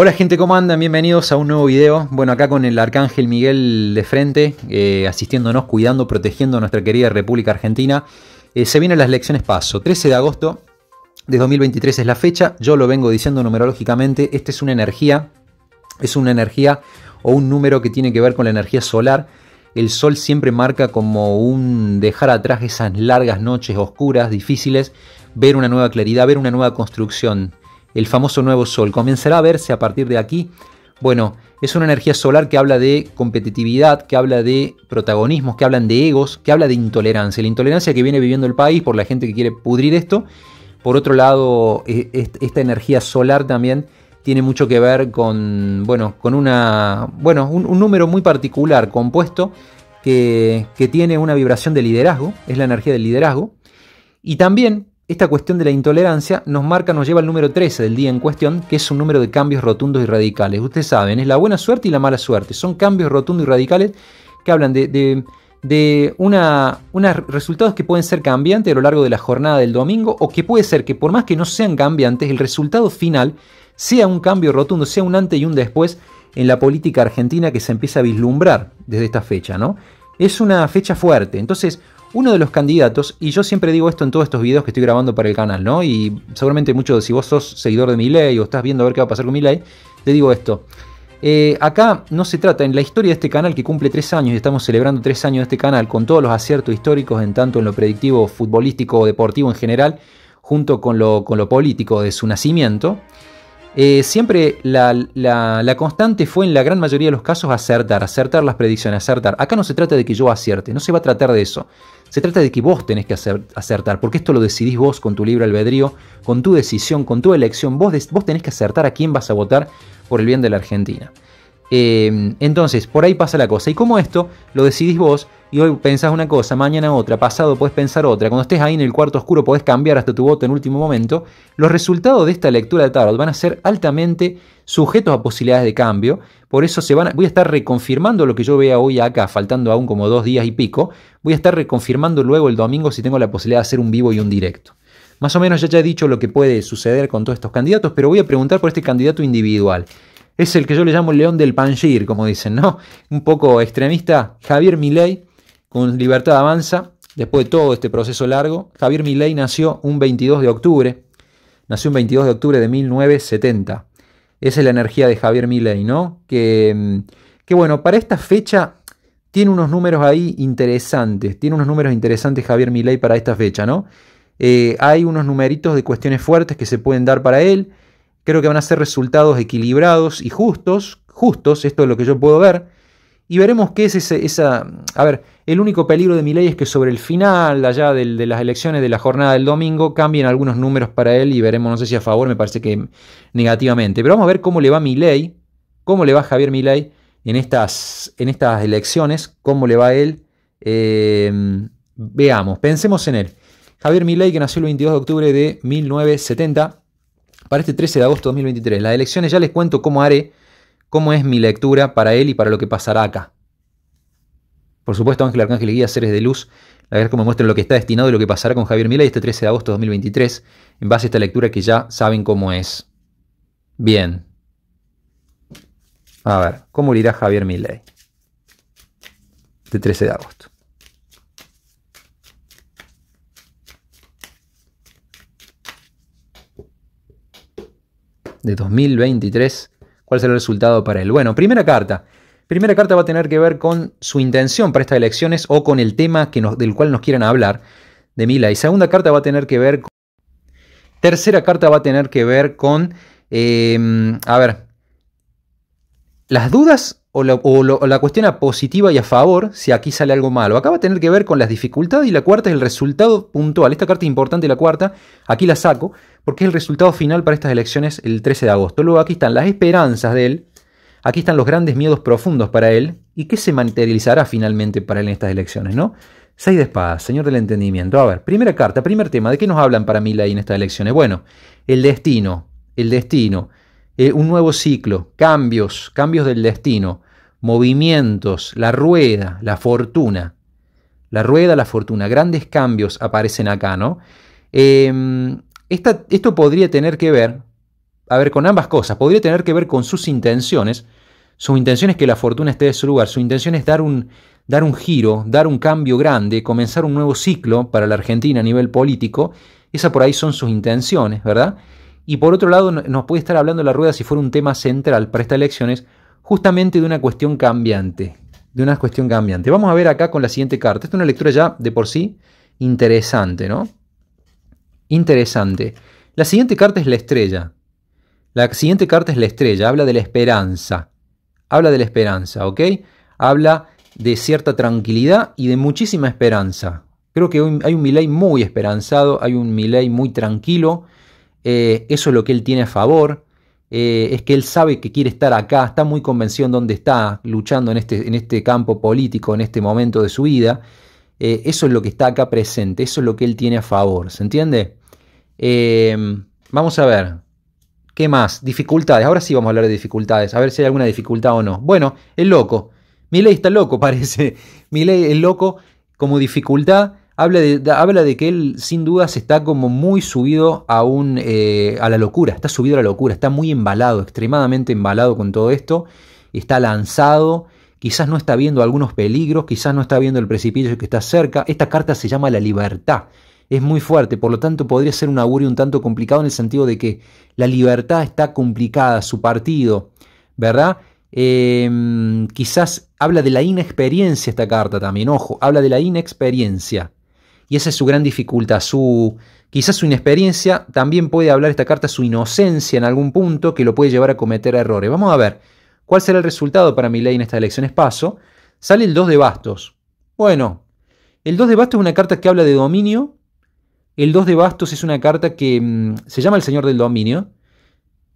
Hola gente, ¿cómo andan? Bienvenidos a un nuevo video. Bueno, acá con el Arcángel Miguel de frente, eh, asistiéndonos, cuidando, protegiendo a nuestra querida República Argentina. Eh, se vienen las elecciones paso, 13 de agosto de 2023 es la fecha, yo lo vengo diciendo numerológicamente, esta es una energía, es una energía o un número que tiene que ver con la energía solar. El sol siempre marca como un dejar atrás esas largas noches oscuras, difíciles, ver una nueva claridad, ver una nueva construcción, el famoso nuevo sol. Comenzará a verse a partir de aquí. Bueno, es una energía solar que habla de competitividad, que habla de protagonismos, que hablan de egos, que habla de intolerancia. La intolerancia que viene viviendo el país por la gente que quiere pudrir esto. Por otro lado, e, esta energía solar también tiene mucho que ver con, bueno, con una, bueno, un, número muy particular compuesto que, que tiene una vibración de liderazgo, es la energía del liderazgo. Y también esta cuestión de la intolerancia nos marca, nos lleva al número 13 del día en cuestión, que es un número de cambios rotundos y radicales. Ustedes saben, es la buena suerte y la mala suerte. Son cambios rotundos y radicales que hablan de, de, unos resultados que pueden ser cambiantes a lo largo de la jornada del domingo o que puede ser que por más que no sean cambiantes, el resultado final sea un cambio rotundo, sea un antes y un después en la política argentina que se empieza a vislumbrar desde esta fecha, ¿no? Es una fecha fuerte. Entonces, uno de los candidatos, y yo siempre digo esto en todos estos videos que estoy grabando para el canal, ¿no? Y seguramente muchos, si vos sos seguidor de mi ley o estás viendo a ver qué va a pasar con mi ley, te digo esto. Eh, acá no se trata, en la historia de este canal que cumple tres años y estamos celebrando tres años de este canal con todos los aciertos históricos en tanto en lo predictivo, futbolístico, o deportivo en general, junto con lo, con lo político de su nacimiento. Eh, siempre la, la, constante fue en la gran mayoría de los casos acertar, acertar las predicciones, acertar. Acá no se trata de que yo acierte, no se va a tratar de eso. Se trata de que vos tenés que acertar, porque esto lo decidís vos con tu libre albedrío, con tu decisión, con tu elección. Vos, vos tenés que acertar a quién vas a votar por el bien de la Argentina. Em, entonces, por ahí pasa la cosa. Y como esto lo decidís vos, y hoy pensás una cosa, mañana otra, pasado podés pensar otra, cuando estés ahí en el cuarto oscuro podés cambiar hasta tu voto en último momento, los resultados de esta lectura de tarot van a ser altamente sujetos a posibilidades de cambio, por eso se van voy a estar reconfirmando lo que yo vea hoy acá, faltando aún como dos días y pico, voy a estar reconfirmando luego el domingo si tengo la posibilidad de hacer un vivo y un directo. Más o menos ya, ya he dicho lo que puede suceder con todos estos candidatos, pero voy a preguntar por este candidato individual. Es el que yo le llamo el león del Panjir, como dicen, ¿no? Un poco extremista, Javier Milei, con Libertad Avanza, después de todo este proceso largo. Javier Milei nació un 22 de octubre, nació un 22 de octubre de 1970. Esa es la energía de Javier Milei, ¿no? Mm, que, bueno, para esta fecha tiene unos números ahí interesantes, tiene unos números interesantes Javier Milei para esta fecha, ¿no? Eh, hay unos numeritos de cuestiones fuertes que se pueden dar para él. Creo que van a ser resultados equilibrados y justos, justos, esto es lo que yo puedo ver. Y veremos qué es esa... A ver, el único peligro de mi es que sobre el final, allá de, las elecciones de la jornada del domingo, cambien algunos números para él y veremos, no sé si a favor, me parece que negativamente. Pero vamos a ver cómo le va mi cómo le va Javier Milei en estas, en estas elecciones, cómo le va a él. Eh, veamos, pensemos en él. Javier Milei, que nació el 22 de octubre de 1970, para este 13 de agosto de 2023. Las elecciones ya les cuento cómo haré, cómo es mi lectura para él y para lo que pasará acá. Por supuesto, Ángel Arcángel Guía, Seres de Luz, la verdad es que muestran lo que está destinado y lo que pasará con Javier Milei este 13 de agosto de 2023, en base a esta lectura que ya saben cómo es. Bien. A ver, ¿cómo irá Javier Milei? Este 13 de agosto. de 2023. ¿Cuál será el resultado para él? Bueno, primera carta. Primera carta va a tener que ver con su intención para estas elecciones o con el tema que nos, del cual nos quieran hablar de Mila. Y segunda carta va a tener que ver con... Tercera carta va a tener que ver con... Eh, a ver. Las dudas o la, cuestión a positiva y a favor si aquí sale algo malo. Acá va a tener que ver con las dificultades y la cuarta es el resultado puntual. Esta carta es importante, la cuarta, aquí la saco porque es el resultado final para estas elecciones el 13 de agosto. Luego aquí están las esperanzas de él, aquí están los grandes miedos profundos para él y qué se materializará finalmente para él en estas elecciones, ¿no? Seis de espadas, señor del entendimiento. A ver, primera carta, primer tema, ¿de qué nos hablan para mí en estas elecciones? Bueno, el destino, el destino, eh, un nuevo ciclo, cambios, cambios del destino movimientos, la rueda, la fortuna. La rueda, la fortuna. Grandes cambios aparecen acá, ¿no? Em, esto podría tener que ver, a ver, con ambas cosas. Podría tener que ver con sus intenciones. sus intenciones es que la fortuna esté de su lugar. Su intención es dar un, dar un giro, dar un cambio grande, comenzar un nuevo ciclo para la Argentina a nivel político. Esas por ahí son sus intenciones, ¿verdad? Y por otro lado, nos puede estar hablando la rueda si fuera un tema central para estas elecciones justamente de una cuestión cambiante. De una cuestión cambiante. Vamos a ver acá con la siguiente carta. Esta es una lectura ya de por sí interesante, ¿no? Interesante. La siguiente carta es la estrella. La siguiente carta es la estrella. Habla de la esperanza. Habla de la esperanza, ¿ok? Habla de cierta tranquilidad y de muchísima esperanza. Creo que hay un milay muy esperanzado, hay un milay muy tranquilo. Eh, eso es lo que él tiene a favor. Eh, es que él sabe que quiere estar acá, está muy convencido en dónde está, luchando en este, en este campo político, en este momento de su vida. Eh, eso es lo que está acá presente, eso es lo que él tiene a favor, ¿se entiende? Em, vamos a ver, ¿qué más? Dificultades, ahora sí vamos a hablar de dificultades, a ver si hay alguna dificultad o no. Bueno, el loco, mi ley está loco parece, mi ley es loco como dificultad, habla de, que él sin se está como muy subido a, un, eh, a la locura, está subido a la locura, está muy embalado, extremadamente embalado con todo esto, está lanzado, quizás no está viendo algunos peligros, quizás no está viendo el precipicio que está cerca. Esta carta se llama la libertad. Es muy fuerte, por lo tanto podría ser un augurio un tanto complicado en el sentido de que la libertad está complicada, su partido, ¿verdad? Em, quizás habla de la inexperiencia esta carta también, ojo, habla de la inexperiencia y esa es su gran dificultad, su quizás su inexperiencia, también puede hablar esta carta su inocencia en algún punto que lo puede llevar a cometer errores. Vamos a ver cuál será el resultado para ley en estas elecciones paso. Sale el 2 de bastos. Bueno, el 2 de bastos es una carta que habla de dominio. El 2 de bastos es una carta que mm, se llama el Señor del Dominio.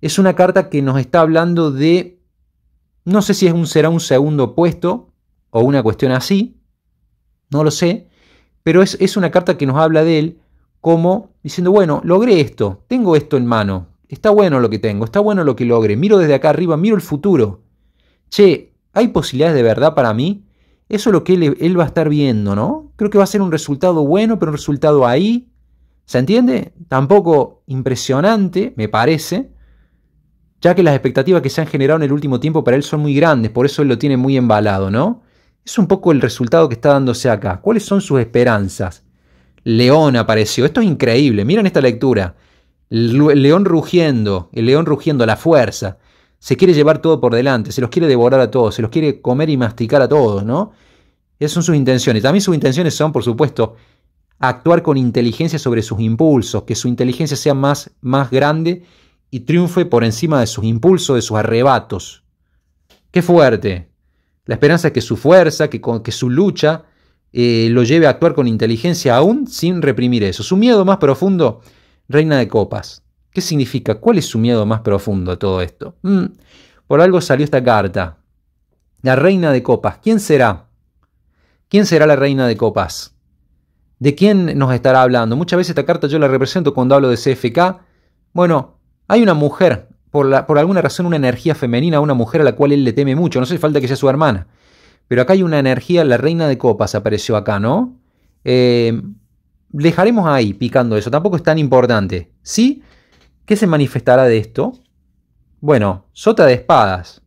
Es una carta que nos está hablando de no sé si será un segundo puesto o una cuestión así. No lo sé pero es, una carta que nos habla de él como diciendo, bueno, logré esto, tengo esto en mano, está bueno lo que tengo, está bueno lo que logré, miro desde acá arriba, miro el futuro. Che, ¿hay posibilidades de verdad para mí? Eso es lo que él, él, va a estar viendo, ¿no? Creo que va a ser un resultado bueno, pero un resultado ahí. ¿Se entiende? Tampoco impresionante, me parece, ya que las expectativas que se han generado en el último tiempo para él son muy grandes, por eso él lo tiene muy embalado, ¿no? Es un poco el resultado que está dándose acá. ¿Cuáles son sus esperanzas? León apareció. Esto es increíble. Miren esta lectura. León rugiendo, el león rugiendo la fuerza. Se quiere llevar todo por delante, se los quiere devorar a todos, se los quiere comer y masticar a todos, ¿no? Esas son sus intenciones. También sus intenciones son, por supuesto, actuar con inteligencia sobre sus impulsos, que su inteligencia sea más, más grande y triunfe por encima de sus impulsos, de sus arrebatos. Qué fuerte. La esperanza es que su fuerza, que, que su lucha eh, lo lleve a actuar con inteligencia aún sin reprimir eso. Su miedo más profundo, reina de copas. ¿Qué significa? ¿Cuál es su miedo más profundo a todo esto? Mm, por algo salió esta carta. La reina de copas. ¿Quién será? ¿Quién será la reina de copas? ¿De quién nos estará hablando? Muchas veces esta carta yo la represento cuando hablo de CFK. Bueno, hay una mujer por, alguna razón una energía femenina una mujer a la cual él le teme mucho. No hace falta que sea su hermana. Pero acá hay una energía, la reina de copas apareció acá, ¿no? Eh, dejaremos ahí picando eso, tampoco es tan importante. ¿Sí? ¿Qué se manifestará de esto? Bueno, sota de espadas.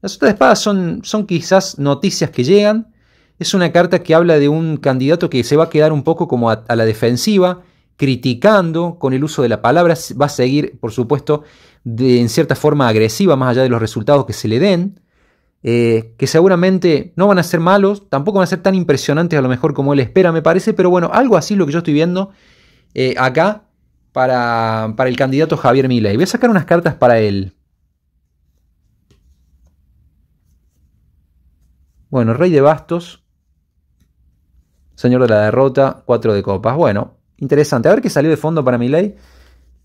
Las sota de espadas son, son quizás noticias que llegan. Es una carta que habla de un candidato que se va a quedar un poco como a la defensiva, criticando con el uso de la palabra, va a seguir, por supuesto, de, en cierta forma agresiva, más allá de los resultados que se le den, eh, que seguramente no van a ser malos, tampoco van a ser tan impresionantes a lo mejor como él espera, me parece, pero bueno, algo así es lo que yo estoy viendo eh, acá para, para el candidato Javier Milei. Voy a sacar unas cartas para él. Bueno, Rey de Bastos, Señor de la Derrota, Cuatro de Copas. Bueno, Interesante. A ver qué salió de fondo para mi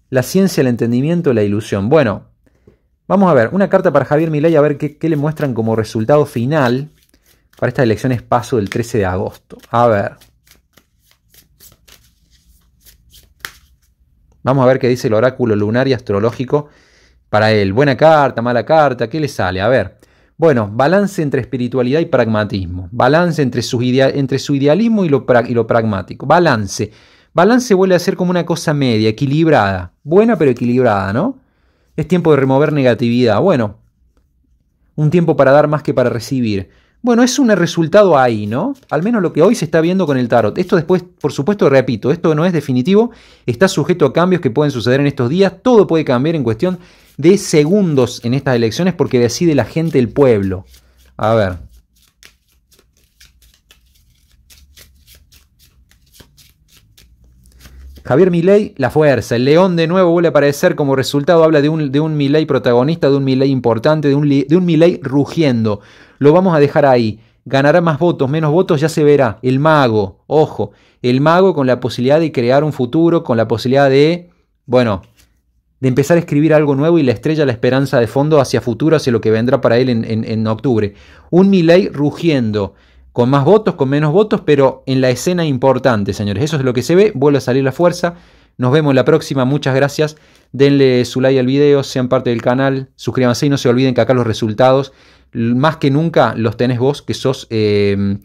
La ciencia, el entendimiento, la ilusión. Bueno, vamos a ver. Una carta para Javier Milei a ver qué, le muestran como resultado final para estas elecciones paso del 13 de agosto. A ver. Vamos a ver qué dice el oráculo lunar y astrológico para él. Buena carta, mala carta, ¿qué le sale? A ver. Bueno, balance entre espiritualidad y pragmatismo. Balance entre su, idealismo y lo pragmático. Balance. Balance vuelve a ser como una cosa media, equilibrada. Buena pero equilibrada, ¿no? Es tiempo de remover negatividad. Bueno, un tiempo para dar más que para recibir. Bueno, es un resultado ahí, ¿no? Al menos lo que hoy se está viendo con el tarot. Esto después, por supuesto, repito, esto no es definitivo, está sujeto a cambios que pueden suceder en estos días, todo puede cambiar en cuestión de segundos en estas elecciones porque decide la gente, el pueblo. A ver, Javier Milei, la fuerza. El león de nuevo vuelve a aparecer como resultado. Habla de un, de un Milei protagonista, de un Milei importante, de un, de un Milei rugiendo. Lo vamos a dejar ahí. Ganará más votos, menos votos, ya se verá. El mago, ojo, el mago con la posibilidad de crear un futuro, con la posibilidad de, bueno, de empezar a escribir algo nuevo y la estrella, la esperanza de fondo hacia futuro, hacia lo que vendrá para él en, en octubre. Un Milei rugiendo con más votos, con menos votos, pero en la escena importante, señores. Eso es lo que se ve. Vuelve a salir la fuerza. Nos vemos la próxima. Muchas gracias. Denle su like al video, sean parte del canal, suscríbanse y no se olviden que acá los resultados, más que nunca, los tenés vos, que sos, eh,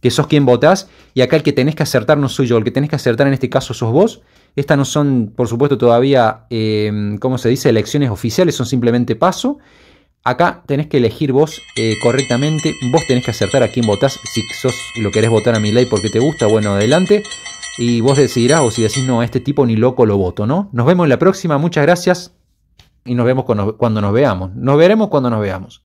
que sos quien votás. Y acá el que tenés que acertar no soy yo, el que tenés que acertar en este caso sos vos. Estas no son, por supuesto, todavía, como eh, ¿cómo se dice?, elecciones oficiales, son simplemente paso. Acá tenés que elegir vos eh, correctamente, vos tenés que acertar a quién votás, si sos lo querés votar a mi ley porque te gusta, bueno, adelante. Y vos decidirás o si decís, no, a este tipo ni loco lo voto, ¿no? Nos vemos en la próxima, muchas gracias y nos vemos cuando nos veamos. Nos veremos cuando nos veamos.